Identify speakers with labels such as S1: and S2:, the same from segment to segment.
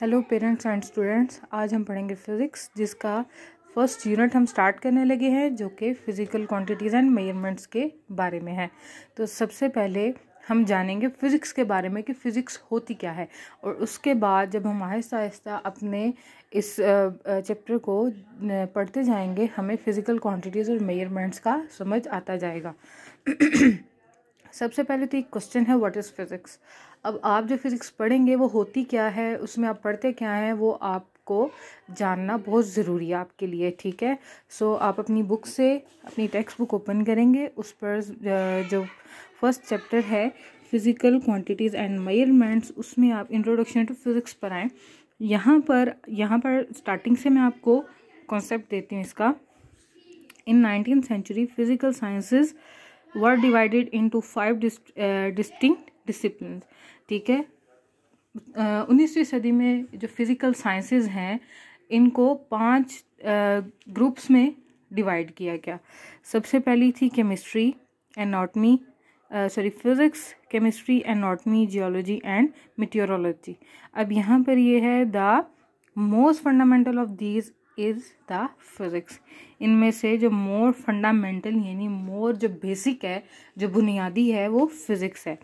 S1: hello parents and students आज हम पढ़ेंगे फिज़िक्स जिसका फर्स्ट यूनिट हम स्टार्ट करने लगे हैं जो कि फ़िज़िकल क्वांटिटीज़ एंड मेजरमेंट्स के बारे में है तो सबसे पहले हम जानेंगे फ़िज़िक्स के बारे में कि फ़िज़िक्स होती क्या है और उसके बाद जब हम आहिस्ता आहिस्ता अपने इस चैप्टर को पढ़ते जाएंगे हमें फ़िज़िकल क्वांटिटीज़ और मेजरमेंट्स का समझ आता जाएगा सबसे पहले तो एक क्वेश्चन है व्हाट इज़ फिज़िक्स अब आप जो फिज़िक्स पढ़ेंगे वो होती क्या है उसमें आप पढ़ते क्या हैं वो आपको जानना बहुत ज़रूरी है आपके लिए ठीक है सो so, आप अपनी बुक से अपनी टेक्स्ट बुक ओपन करेंगे उस पर जो फर्स्ट चैप्टर है फिज़िकल क्वांटिटीज़ एंड मेयरमेंट्स उसमें आप इंट्रोडक्शन टू फिज़िक्स पर आएँ यहाँ पर यहाँ पर स्टार्टिंग से मैं आपको कॉन्सेप्ट देती हूँ इसका in nineteen century physical sciences were divided into five distinct discipline ठीक है uh, उन्नीसवीं सदी में जो फिज़िकल साइंसेज हैं इनको पांच ग्रुप्स uh, में डिवाइड किया गया सबसे पहली थी chemistry anatomy sorry physics chemistry anatomy geology and meteorology अब यहाँ पर ये है the most fundamental of these is the physics इनमें से जो मोर फंडामेंटल यानी मोर जो बेसिक है जो बुनियादी है वो फिजिक्स है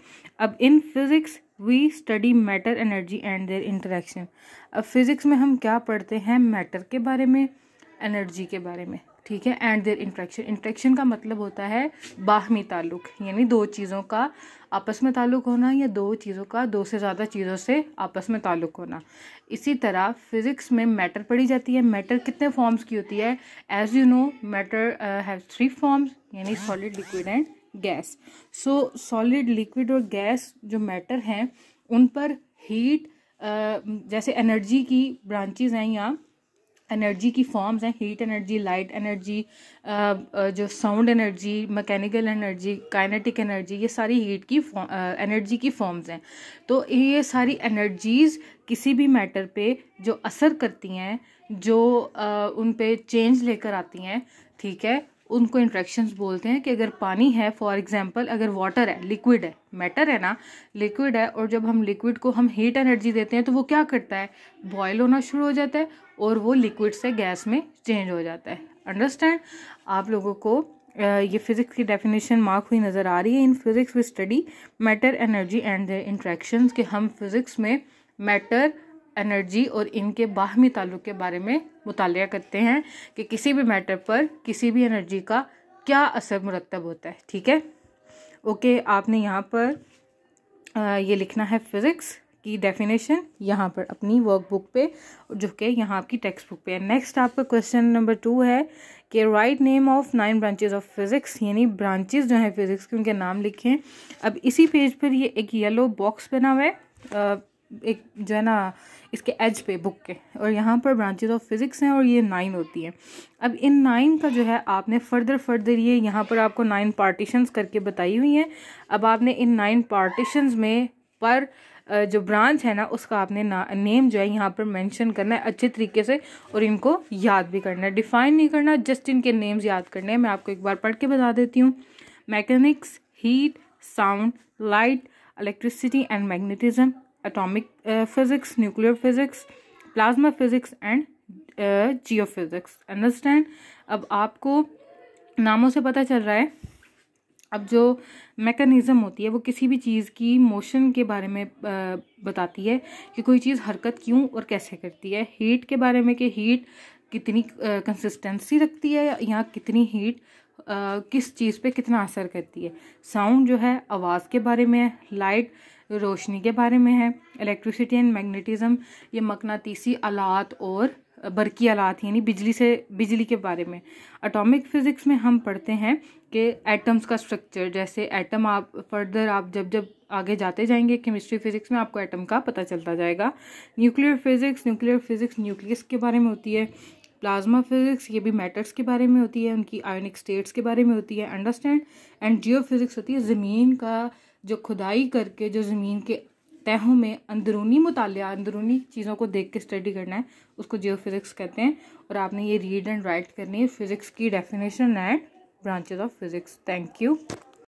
S1: अब in physics we study matter energy and their interaction अब फिजिक्स में हम क्या पढ़ते हैं मैटर के बारे में एनर्जी के बारे में ठीक है एंड देयर इंट्रैक्शन इंट्रैक्शन का मतलब होता है बाहमी ताल्लुक यानी दो चीज़ों का आपस में ताल्लुक होना या दो चीज़ों का दो से ज़्यादा चीज़ों से आपस में ताल्लुक होना इसी तरह फिज़िक्स में मैटर पढ़ी जाती है मैटर कितने फॉर्म्स की होती है as you know matter have three forms यानी solid liquid and gas so solid liquid और गैस जो मैटर हैं उन पर हीट uh, जैसे एनर्जी की ब्रांचेज हैं या एनर्जी की फॉर्म्स हैं हीट एनर्जी लाइट एनर्जी जो sound energy mechanical energy kinetic energy ये सारी हीट की एनर्जी uh, की फॉर्म्स हैं तो ये सारी एनर्जीज़ किसी भी मैटर पे जो असर करती हैं जो आ, uh, उन पे चेंज लेकर आती हैं ठीक है उनको इंट्रैक्शंस बोलते हैं कि अगर पानी है फॉर एग्जांपल अगर वाटर है लिक्विड है मैटर है ना लिक्विड है और जब हम लिक्विड को हम हीट एनर्जी देते हैं तो वो क्या करता है बॉयल होना शुरू हो जाता है और वो लिक्विड से गैस में चेंज हो जाता है अंडरस्टैंड आप लोगों को ये फिज़िक्स की डेफिनेशन मार्क हुई नज़र आ रही है in physics we study matter energy and the interaction कि हम फिज़िक्स में मैटर एनर्जी और इनके बाहमी ताल्लुक़ के बारे में मुताल करते हैं कि किसी भी मैटर पर किसी भी एनर्जी का क्या असर मुरतब होता है ठीक है ओके आपने यहाँ पर ये लिखना है फिज़िक्स की डेफिनेशन यहाँ पर अपनी वर्कबुक पे जो कि यहाँ आपकी टेक्स्ट बुक पे है नेक्स्ट आपका क्वेश्चन नंबर टू है कि write name of nine branches of physics यानी ब्रांचेज जो हैं फिज़िक्स के उनके नाम लिखें अब इसी पेज पर ये एक येलो बॉक्स बना हुआ है एक जो है ना इसके एज पे बुक के और यहाँ पर ब्रांचेज ऑफ फिज़िक्स हैं और ये नाइन होती हैं अब इन नाइन का जो है आपने फर्दर फर्दर ये यहाँ पर आपको नाइन पार्टीशंस करके बताई हुई हैं अब आपने इन नाइन पार्टीशंस में पर जो ब्रांच है ना उसका आपने ना नेम जो है यहाँ पर मेंशन करना है अच्छे तरीके से और इनको याद भी करना है डिफ़ाइन नहीं करना जस्ट इनके नेम्स याद करने हैं मैं आपको एक बार पढ़ के बता देती हूँ mechanics heat sound light electricity and magnetism atomic physics nuclear physics plasma physics and geophysics understand अब आपको नामों से पता चल रहा है अब जो मैकेनिज़्म होती है वो किसी भी चीज़ की मोशन के बारे में uh, बताती है कि कोई चीज़ हरकत क्यों और कैसे करती है हीट के बारे में कि हीट कितनी कंसिस्टेंसी uh, रखती है या कितनी हीट uh, किस चीज़ पे कितना असर करती है साउंड जो है आवाज़ के बारे में लाइट जो रोशनी के बारे में है इलेक्ट्रिसिटी एंड मैग्नेटिज्म ये मकनातीसी आलात और बरकी आलात यानी बिजली से बिजली के बारे में अटोमिक फिज़िक्स में हम पढ़ते हैं कि एटम्स का स्ट्रक्चर जैसे एटम आप फर्दर आप जब जब आगे जाते जाएंगे केमिस्ट्री फिज़िक्स में आपको एटम का पता चलता जाएगा nuclear physics nuclear physics nucleus के बारे में होती है प्लाज्मा फिज़िक्स ये भी मैटर्स के बारे में होती है उनकी आयोनिक स्टेट्स के बारे में होती है अंडरस्टैंड एंड जियो फिज़िक्स होती है ज़मीन का जो खुदाई करके जो ज़मीन के तहों में अंदरूनी मुताल अंदरूनी चीज़ों को देख के स्टडी करना है उसको जियो फिज़िक्स कहते हैं और आपने ये रीड एंड राइट करनी है फिज़िक्स की definition and branches of physics thank you